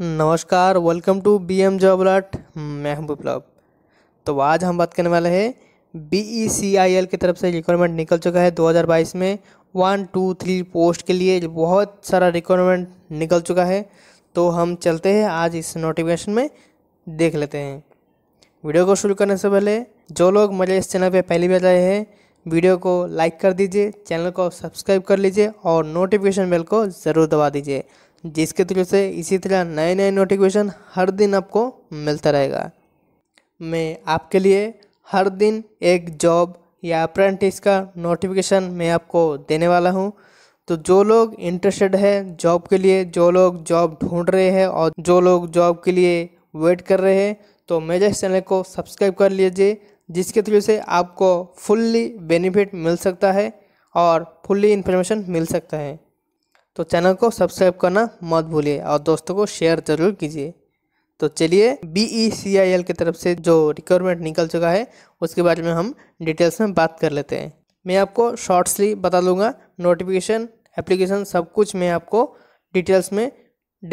नमस्कार welcome to B M job alert मैं हूं विप्लब तो आज हम बात करने वाले हैं B E C I L की तरफ से रिक्वायरमेंट निकल चुका है 2022 में वन टू थ्री पोस्ट के लिए बहुत सारा रिक्वायरमेंट निकल चुका है तो हम चलते हैं आज इस नोटिफिकेशन में देख लेते हैं वीडियो को शुरू करने से पहले जो लोग मेरे इस चैनल पर पहली बार आए हैं वीडियो को लाइक कर दीजिए चैनल को सब्सक्राइब कर लीजिए और नोटिफिकेशन बेल को ज़रूर दबा दीजिए जिसके थ्रू से इसी तरह नए नए नोटिफिकेशन हर दिन आपको मिलता रहेगा मैं आपके लिए हर दिन एक जॉब या अप्रेंटिस का नोटिफिकेशन मैं आपको देने वाला हूँ तो जो लोग इंटरेस्टेड है जॉब के लिए जो लोग जॉब ढूंढ रहे हैं और जो लोग जॉब के लिए वेट कर रहे हैं तो मेरे चैनल को सब्सक्राइब कर लीजिए जिसके थ्रू से आपको फुल्ली बेनिफिट मिल सकता है और फुल्ली इन्फॉर्मेशन मिल सकता है तो चैनल को सब्सक्राइब करना मत भूलिए और दोस्तों को शेयर ज़रूर कीजिए तो चलिए B E C I L की तरफ से जो रिक्वायरमेंट निकल चुका है उसके बारे में हम डिटेल्स में बात कर लेते हैं मैं आपको शॉर्ट्सली बता दूंगा नोटिफिकेशन एप्लीकेशन सब कुछ मैं आपको डिटेल्स में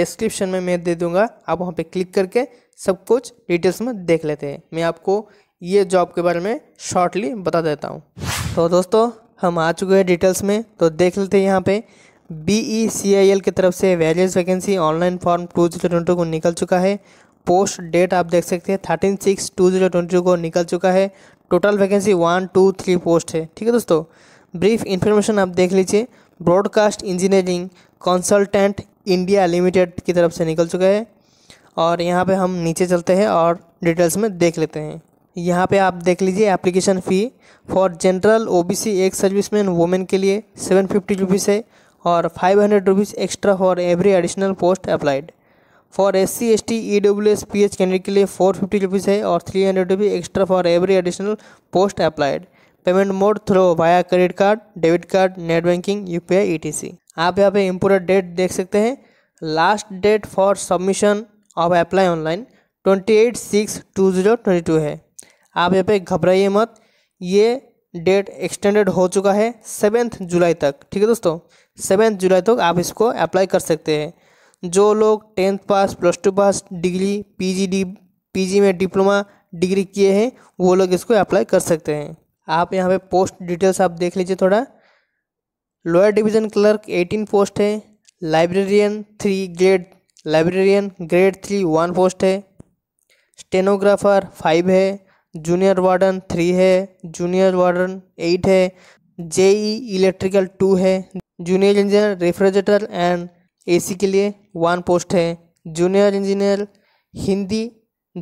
डिस्क्रिप्शन में मैं दे दूंगा आप वहाँ पे क्लिक करके सब कुछ डिटेल्स में देख लेते हैं मैं आपको ये जॉब के बारे में शॉर्टली बता देता हूँ तो दोस्तों हम आ चुके हैं डिटेल्स में तो देख लेते हैं यहाँ पे B E C I L की तरफ से various vacancy online form two zero twenty को निकल चुका है पोस्ट डेट आप देख सकते हैं thirteen six two zero twenty को निकल चुका है total vacancy one two three post है ठीक है दोस्तों ब्रीफ इन्फॉर्मेशन आप देख लीजिए broadcast engineering consultant India limited की तरफ से निकल चुका है और यहाँ पे हम नीचे चलते हैं और डिटेल्स में देख लेते हैं यहाँ पे आप देख लीजिए application fee for general OBC ex serviceman women के लिए सेवन फिफ्टी रुपीज़ है और five hundred rupees extra for every additional post applied for S C S T E W S P H candidate के लिए four fifty rupees है और three hundred rupees extra for every additional post applied payment mode through via credit card debit card net banking U P I E T C आप यहाँ पे important date देख सकते हैं last date for submission of apply online twenty eight six two zero twenty two है आप यहाँ पे घबराइए मत ये डेट एक्सटेंडेड हो चुका है सेवेंथ जुलाई तक ठीक है दोस्तों सेवेंथ जुलाई तक आप इसको अप्लाई कर सकते हैं जो लोग tenth pass plus two pass degree PG D PG में डिप्लोमा डिग्री किए हैं वो लोग इसको अप्लाई कर सकते हैं आप यहाँ पे पोस्ट डिटेल्स आप देख लीजिए थोड़ा lower division clerk eighteen post है librarian three grade librarian grade three one post है स्टेनोग्राफर फाइव है जूनियर वार्डन थ्री है जूनियर वार्डन एट है जेई इलेक्ट्रिकल टू है junior engineer refrigerator and AC के लिए वन पोस्ट है junior engineer Hindi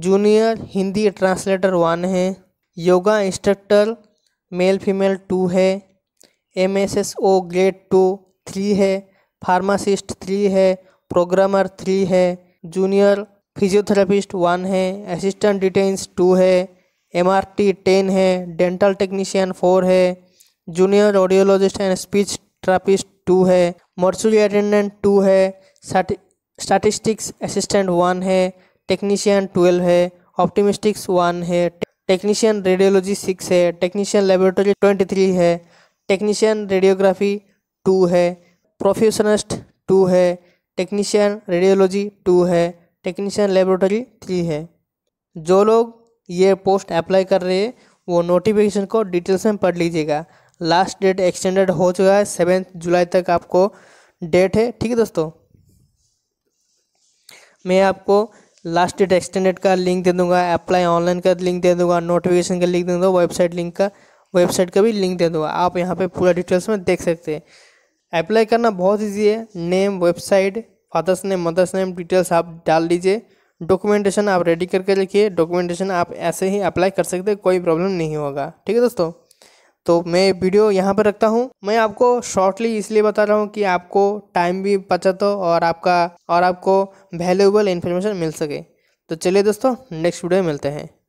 junior Hindi translator one है yoga instructor male female two है M S S O grade two three है pharmacist three है programmer three है जूनियर फिजियोथेरापिस्ट वन है असिस्टेंट डिटेन्स टू है एम आर टी टेन है dental technician four है junior audiologist and speech therapist two है mortuary attendant two है statistics assistant one है टेक्नीशियन ट्वेल्व है ऑप्टिमिस्टिक्स वन है टेक्नीशियन रेडियोलॉजी सिक्स है टेक्नीशियन लेबोरेटरी ट्वेंटी थ्री है टेक्नीशियन रेडियोग्राफी टू है प्रोफेशनस्ट टू है टेक्नीशियन रेडियोलॉजी टू है टेक्नीशियन लेबोरेटरी थ्री है जो लोग ये पोस्ट अप्लाई कर रहे हैं वो नोटिफिकेशन को डिटेल्स में पढ़ लीजिएगा लास्ट डेट एक्सटेंडेड हो चुका है सेवन जुलाई तक आपको डेट है ठीक है दोस्तों मैं आपको लास्ट डेट एक्सटेंडेड का लिंक दे दूंगा अप्लाई ऑनलाइन का लिंक दे दूंगा नोटिफिकेशन का लिंक दे दूंगा वेबसाइट लिंक का वेबसाइट का भी लिंक दे दूंगा आप यहाँ पे पूरा डिटेल्स में देख सकते हैं अप्लाई करना बहुत ईजी है name website father's name mother's name details आप डाल लीजिए डॉक्यूमेंटेशन आप रेडी करके लिखिए डॉक्यूमेंटेशन आप ऐसे ही अप्लाई कर सकते कोई प्रॉब्लम नहीं होगा ठीक है दोस्तों तो मैं वीडियो यहाँ पर रखता हूँ मैं आपको शॉर्टली इसलिए बता रहा हूँ कि आपको टाइम भी बचत हो और आपका और आपको वैल्यूबल इन्फॉर्मेशन मिल सके तो चलिए दोस्तों नेक्स्ट वीडियो मिलते हैं